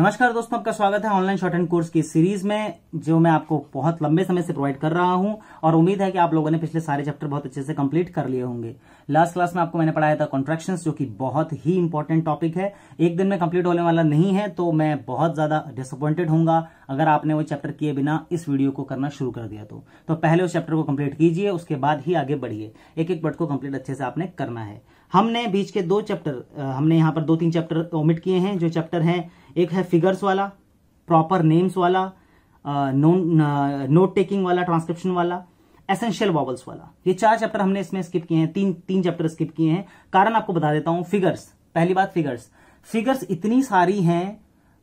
नमस्कार दोस्तों आपका स्वागत है ऑनलाइन शॉर्ट एंड कोर्स की सीरीज में जो मैं आपको बहुत लंबे समय से प्रोवाइड कर रहा हूं और उम्मीद है कि आप लोगों ने पिछले सारे चैप्टर बहुत अच्छे से कंप्लीट कर लिए होंगे लास्ट क्लास में आपको मैंने पढ़ाया था कॉन्ट्रेक्शन जो कि बहुत ही इंपॉर्टेंट टॉपिक है एक दिन में कंप्लीट होने वाला नहीं है तो मैं बहुत ज्यादा डिसअपॉइंटेड हूंगा अगर आपने वो चैप्टर किए बिना इस वीडियो को करना शुरू कर दिया तो, तो पहले उस चैप्टर को कंप्लीट कीजिए उसके बाद ही आगे बढ़िए एक एक पट को कंप्लीट अच्छे से आपने करना है हमने बीच के दो चैप्टर हमने यहाँ पर दो तीन चैप्टर ओमिट किए हैं जो चैप्टर हैं एक है फिगर्स वाला प्रॉपर नेम्स वाला नोट टेकिंग वाला ट्रांसक्रिप्शन वाला एसेंशियल वॉवल्स वाला ये चार चैप्टर हमने इसमें स्किप किए हैं तीन तीन चैप्टर स्किप किए हैं कारण आपको बता देता हूं फिगर्स पहली बात फिगर्स फिगर्स इतनी सारी हैं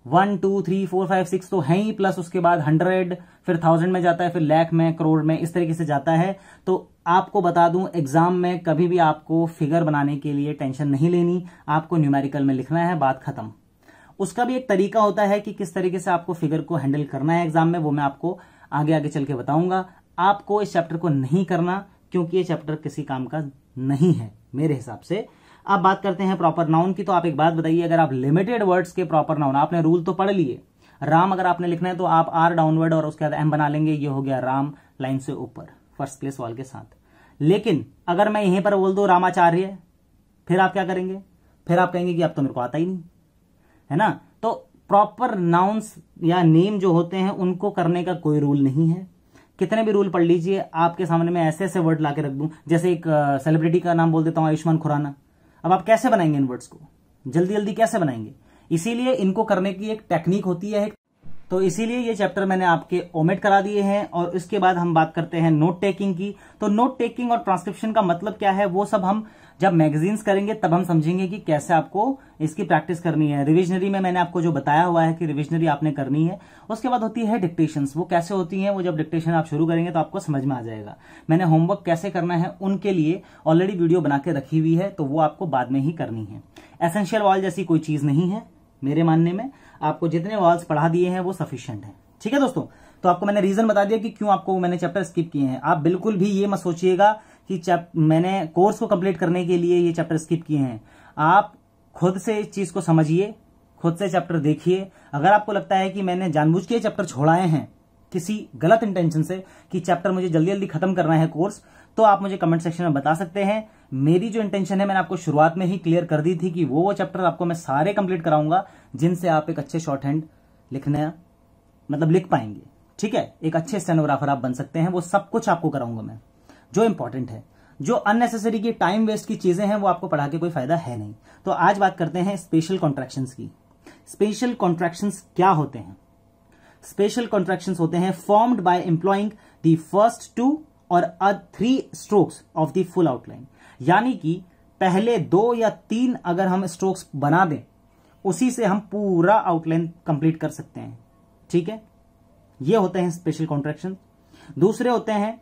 one two three four five six तो है ही प्लस उसके बाद हंड्रेड फिर थाउजेंड में जाता है फिर लैख में करोड़ में इस तरीके से जाता है तो आपको बता दूं एग्जाम में कभी भी आपको फिगर बनाने के लिए टेंशन नहीं लेनी आपको न्यूमेरिकल में लिखना है बात खत्म उसका भी एक तरीका होता है कि किस तरीके से आपको फिगर को हैंडल करना है एग्जाम में वो मैं आपको आगे आगे चल के बताऊंगा आपको इस चैप्टर को नहीं करना क्योंकि ये चैप्टर किसी काम का नहीं है मेरे हिसाब से अब बात करते हैं प्रॉपर नाउन की तो आप एक बात बताइए अगर आप लिमिटेड वर्ड्स के प्रॉपर नाउन आपने रूल तो पढ़ लिए राम अगर आपने लिखना है तो आप आर डाउनवर्ड और उसके बाद एम बना लेंगे ये हो गया राम लाइन से ऊपर फर्स्ट प्लेस वाल के साथ लेकिन अगर मैं यहीं पर बोल दू रामाचार्य फिर आप क्या करेंगे फिर आप कहेंगे कि अब तो मेरे को आता ही नहीं है ना तो प्रॉपर नाउन्स या नेम जो होते हैं उनको करने का कोई रूल नहीं है कितने भी रूल पढ़ लीजिए आपके सामने मैं ऐसे ऐसे वर्ड ला के रख दूं जैसे एक सेलिब्रिटी का नाम बोल देता हूं आयुष्मान खुराना अब आप कैसे बनाएंगे इन वर्ड्स को जल्दी जल्दी कैसे बनाएंगे इसीलिए इनको करने की एक टेक्निक होती है तो इसीलिए ये चैप्टर मैंने आपके ओमेट करा दिए हैं और इसके बाद हम बात करते हैं नोट टेकिंग की तो नोट टेकिंग और ट्रांसक्रिप्शन का मतलब क्या है वो सब हम जब मैगजीन्स करेंगे तब हम समझेंगे कि कैसे आपको इसकी प्रैक्टिस करनी है रिविजनरी में मैंने आपको जो बताया हुआ है कि रिविजनरी आपने करनी है उसके बाद होती है डिक्टेशन वो कैसे होती है वो जब डिक्टेशन आप शुरू करेंगे तो आपको समझ में आ जाएगा मैंने होमवर्क कैसे करना है उनके लिए ऑलरेडी वीडियो बना के रखी हुई है तो वो आपको बाद में ही करनी है एसेंशियल वॉल जैसी कोई चीज नहीं है मेरे मानने में आपको जितने वॉल्स पढ़ा दिए हैं वो सफिशियंट है ठीक है दोस्तों तो आपको मैंने रीजन बता दिया कि क्यों आपको मैंने चैप्टर स्किप किए हैं आप बिल्कुल भी ये मत सोचिएगा कि चैप मैंने कोर्स को कंप्लीट करने के लिए ये चैप्टर स्किप किए हैं आप खुद से इस चीज को समझिए खुद से चैप्टर देखिए अगर आपको लगता है कि मैंने जानबूझ के चैप्टर छोड़ाए हैं किसी गलत इंटेंशन से कि चैप्टर मुझे जल्दी जल्दी खत्म करना है कोर्स तो आप मुझे कमेंट सेक्शन में बता सकते हैं मेरी जो इंटेंशन है मैंने आपको शुरुआत में ही क्लियर कर दी थी कि वो वो चैप्टर आपको मैं सारे कंप्लीट कराऊंगा जिनसे आप एक अच्छे शॉर्ट हैंड लिखने मतलब लिख पाएंगे ठीक है एक अच्छे स्टेनोग्राफर आप बन सकते हैं वो सब कुछ आपको कराऊंगा मैं जो इंपॉर्टेंट है जो अननेसेसरी की टाइम वेस्ट की चीजें हैं वो आपको पढ़ा के कोई फायदा है नहीं तो आज बात करते हैं स्पेशल कॉन्ट्रेक्शन की स्पेशल कॉन्ट्रेक्शन क्या होते हैं स्पेशल कॉन्ट्रैक्शन होते हैं formed by employing the first two और three strokes of the full outline यानी कि पहले दो या तीन अगर हम स्ट्रोक्स बना दें उसी से हम पूरा आउटलाइन कंप्लीट कर सकते हैं ठीक है ये होते हैं स्पेशल कॉन्ट्रेक्शन दूसरे होते हैं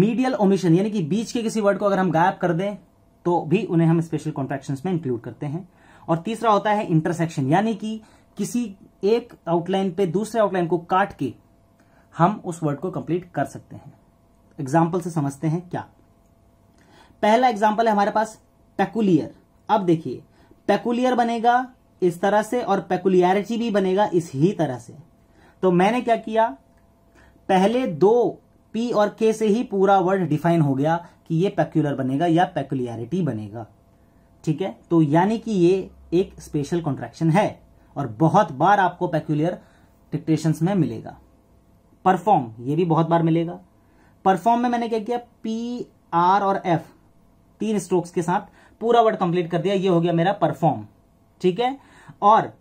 मीडियल ओमिशन यानी कि बीच के किसी वर्ड को अगर हम गायब कर दें तो भी उन्हें हम स्पेशल कॉन्ट्रेक्शन में इंक्लूड करते हैं और तीसरा होता है इंटरसेक्शन यानी कि किसी एक आउटलाइन पे दूसरे आउटलाइन को काट के हम उस वर्ड को कंप्लीट कर सकते हैं एग्जाम्पल से समझते हैं क्या पहला एग्जाम्पल है हमारे पास पेकुलियर अब देखिए पेकुलियर बनेगा इस तरह से और पेकुलियरिटी भी बनेगा इस ही तरह से तो मैंने क्या किया पहले दो पी और के से ही पूरा वर्ड डिफाइन हो गया कि ये पैक्यूलर बनेगा या पैक्यूलियरिटी बनेगा ठीक है तो यानी कि ये एक स्पेशल कॉन्ट्रेक्शन है और बहुत बार आपको पैक्यूलियर डिक्टेशन में मिलेगा परफॉर्म ये भी बहुत बार मिलेगा परफॉर्म में मैंने क्या किया पी आर और एफ तीन स्ट्रोक्स के साथ पूरा वर्ड कंप्लीट कर दिया ये हो गया मेरा परफॉर्म ठीक है और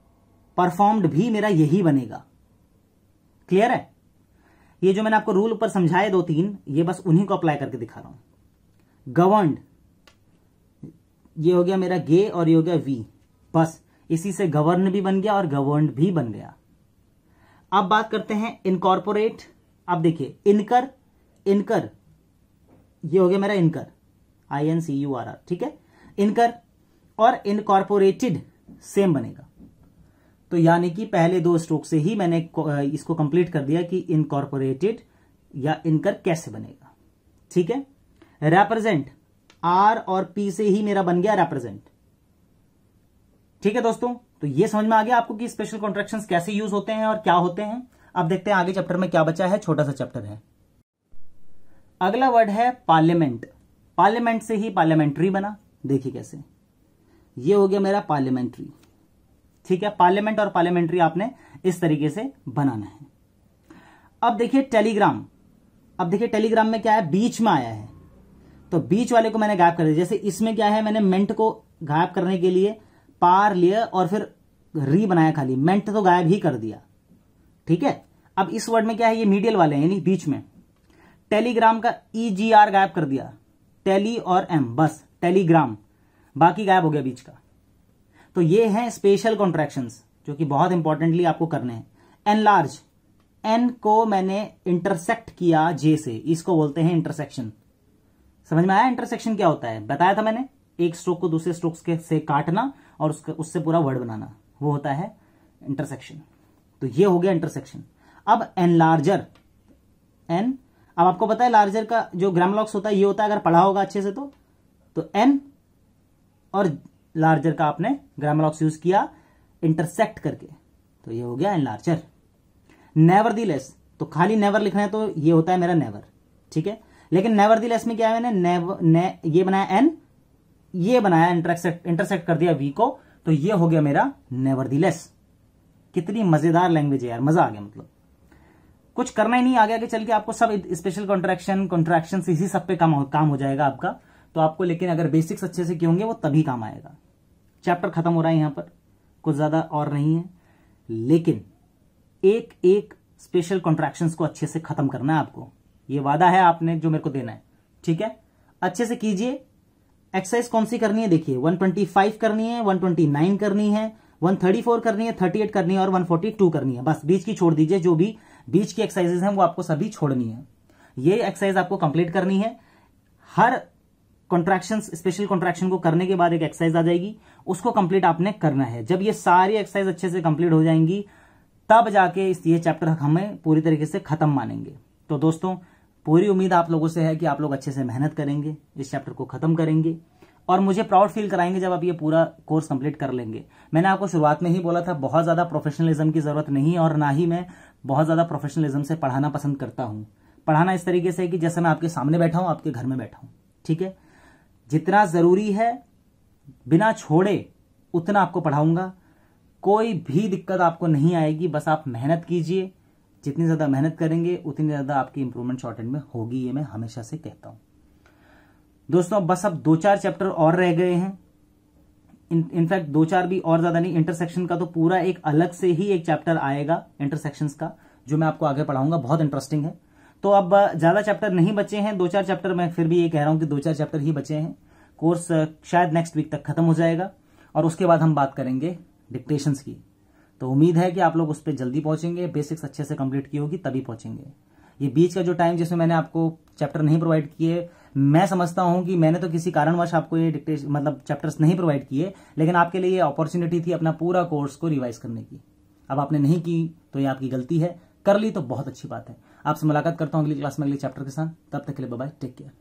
परफॉर्म्ड भी मेरा यही बनेगा क्लियर है ये जो मैंने आपको रूल ऊपर समझाए दो तीन ये बस उन्हीं को अप्लाई करके दिखा रहा हूं गवर्नड ये हो गया मेरा गे और ये हो गया वी बस इसी से गवर्न भी बन गया और गवर्न भी बन गया अब बात करते हैं इनकॉर्पोरेट अब देखिए इनकर इनकर ये हो गया मेरा incur I N C U R R ठीक है इनकर और इनकॉर्पोरेटेड सेम बनेगा तो यानी कि पहले दो स्ट्रोक से ही मैंने इसको कंप्लीट कर दिया कि इनकॉर्पोरेटेड या इनकर कैसे बनेगा ठीक है रेप्रेजेंट आर और पी से ही मेरा बन गया रेप्रेजेंट ठीक है दोस्तों तो ये समझ में आ गया आपको कि स्पेशल कॉन्ट्रेक्शन कैसे यूज होते हैं और क्या होते हैं अब देखते हैं आगे चैप्टर में क्या बचा है छोटा सा चैप्टर है अगला वर्ड है पार्लियामेंट पार्लियामेंट से ही पार्लियामेंट्री बना देखिए कैसे ये हो गया मेरा पार्लियामेंट्री ठीक है पार्लियामेंट और पार्लियामेंट्री आपने इस तरीके से बनाना है अब देखिए टेलीग्राम अब देखिए टेलीग्राम में क्या है बीच में आया है तो बीच वाले को मैंने गायब कर दिया जैसे इसमें क्या है मैंने मेंट को गायब करने के लिए पार लिया और फिर री बनाया खाली मेंट तो गायब ही कर दिया ठीक है अब इस वर्ड में क्या है ये मीडियल वाले हैं यानी बीच में टेलीग्राम का ई जी आर गायब कर दिया टेली और एम बस टेलीग्राम बाकी गायब हो गया बीच का तो ये हैं स्पेशल कॉन्ट्रेक्शन जो कि बहुत इंपॉर्टेंटली आपको करने हैं एन लार्ज एन को मैंने इंटरसेक्ट किया जे से इसको बोलते हैं इंटरसेक्शन समझ में आया इंटरसेक्शन क्या होता है बताया था मैंने एक स्ट्रोक को दूसरे स्ट्रोक के से काटना और उसका उससे पूरा वर्ड बनाना वो होता है इंटरसेक्शन तो ये हो गया इंटरसेक्शन अब एन लार्जर एन अब आपको पता है लार्जर का जो ग्रामलॉक्स होता है ये होता है अगर पढ़ा होगा अच्छे से तो तो एन और लार्जर का आपने ग्रामर ऑक्स यूज किया इंटरसेक्ट करके तो ये हो गया एनलार्जर नेवर दी लेस तो खाली नेवर लिखना है तो ये होता है मेरा नेवर ठीक है लेकिन नेवर दी लेस में क्या है मैंने नेवर ने, ये बनाया एन ये बनाया इंटरसेक्ट इंटरसेक्ट कर दिया वी को तो ये हो गया मेरा नेवर दी लेस कितनी मजेदार लैंग्वेज है यार मजा आ गया मतलब कुछ करना ही नहीं आ गया कि चल के आपको सब स्पेशल कॉन्ट्रेक्शन कॉन्ट्रेक्शन इसी सब पे काम हो, काम हो जाएगा आपका तो आपको लेकिन अगर बेसिक्स अच्छे से किए होंगे वो तभी काम आएगा चैप्टर खत्म हो रहा है यहां पर कुछ ज़्यादा और नहीं है लेकिन एक एक स्पेशल कॉन्ट्रेक्शन को अच्छे से खत्म करना है आपको ये वादा है आपने जो मेरे को देना है ठीक है अच्छे से कीजिए एक्सरसाइज कौन सी करनी है देखिए 125 करनी है 129 करनी है 134 करनी है 38 करनी है और 142 करनी है बस बीच की छोड़ दीजिए जो भी बीच की एक्सरसाइजेज हैं वो आपको सभी छोड़नी है ये एक्सरसाइज आपको कंप्लीट करनी है हर कॉन्ट्रैक्शन स्पेशल कॉन्ट्रैक्शन को करने के बाद एक एक्सरसाइज आ जाएगी उसको कंप्लीट आपने करना है जब ये सारी एक्सरसाइज अच्छे से कंप्लीट हो जाएंगी तब जाके इस ये चैप्टर हमें पूरी तरीके से खत्म मानेंगे तो दोस्तों पूरी उम्मीद आप लोगों से है कि आप लोग अच्छे से मेहनत करेंगे इस चैप्टर को खत्म करेंगे और मुझे प्राउड फील कराएंगे जब आप ये पूरा कोर्स कंप्लीट कर लेंगे मैंने आपको शुरुआत में ही बोला था बहुत ज़्यादा प्रोफेशनलिज्म की ज़रूरत नहीं और ना ही मैं बहुत ज़्यादा प्रोफेशनलिज्म से पढ़ाना पसंद करता हूं पढ़ाना इस तरीके से कि जैसे मैं आपके सामने बैठा हूं आपके घर में बैठा हूं ठीक है जितना जरूरी है बिना छोड़े उतना आपको पढ़ाऊंगा कोई भी दिक्कत आपको नहीं आएगी बस आप मेहनत कीजिए जितनी ज़्यादा मेहनत करेंगे उतनी ज़्यादा आपकी इंप्रूवमेंट शॉर्ट एंड में होगी ये मैं हमेशा से कहता हूं दोस्तों बस अब दो चार चैप्टर और रह गए हैं इनफैक्ट दो चार भी और ज़्यादा नहीं इंटरसेक्शन का तो पूरा एक अलग से ही एक चैप्टर आएगा इंटरसेक्शन का जो मैं आपको आगे पढ़ाऊंगा बहुत इंटरेस्टिंग है तो अब ज्यादा चैप्टर नहीं बचे हैं दो चार चैप्टर मैं फिर भी ये कह रहा हूं कि दो चार चैप्टर ही बचे हैं कोर्स uh, शायद नेक्स्ट वीक तक खत्म हो जाएगा और उसके बाद हम बात करेंगे डिक्टेशन की तो उम्मीद है कि आप लोग उस पर जल्दी पहुंचेंगे बेसिक्स अच्छे से कंप्लीट की होगी तभी पहुंचेंगे ये बीच का जो टाइम जिसमें मैंने आपको चैप्टर नहीं प्रोवाइड किए मैं समझता हूं कि मैंने तो किसी कारणवश आपको ये डिक्टेशन मतलब चैप्टर्स नहीं प्रोवाइड किए लेकिन आपके लिए ये अपॉर्चुनिटी थी अपना पूरा कोर्स को रिवाइज करने की अब आपने नहीं की तो ये आपकी गलती है कर ली तो बहुत अच्छी बात है आपसे मुलाकात करता हूँ अगली क्लास में अगले चैप्टर के साथ तब तक के लिए बाय टेक केयर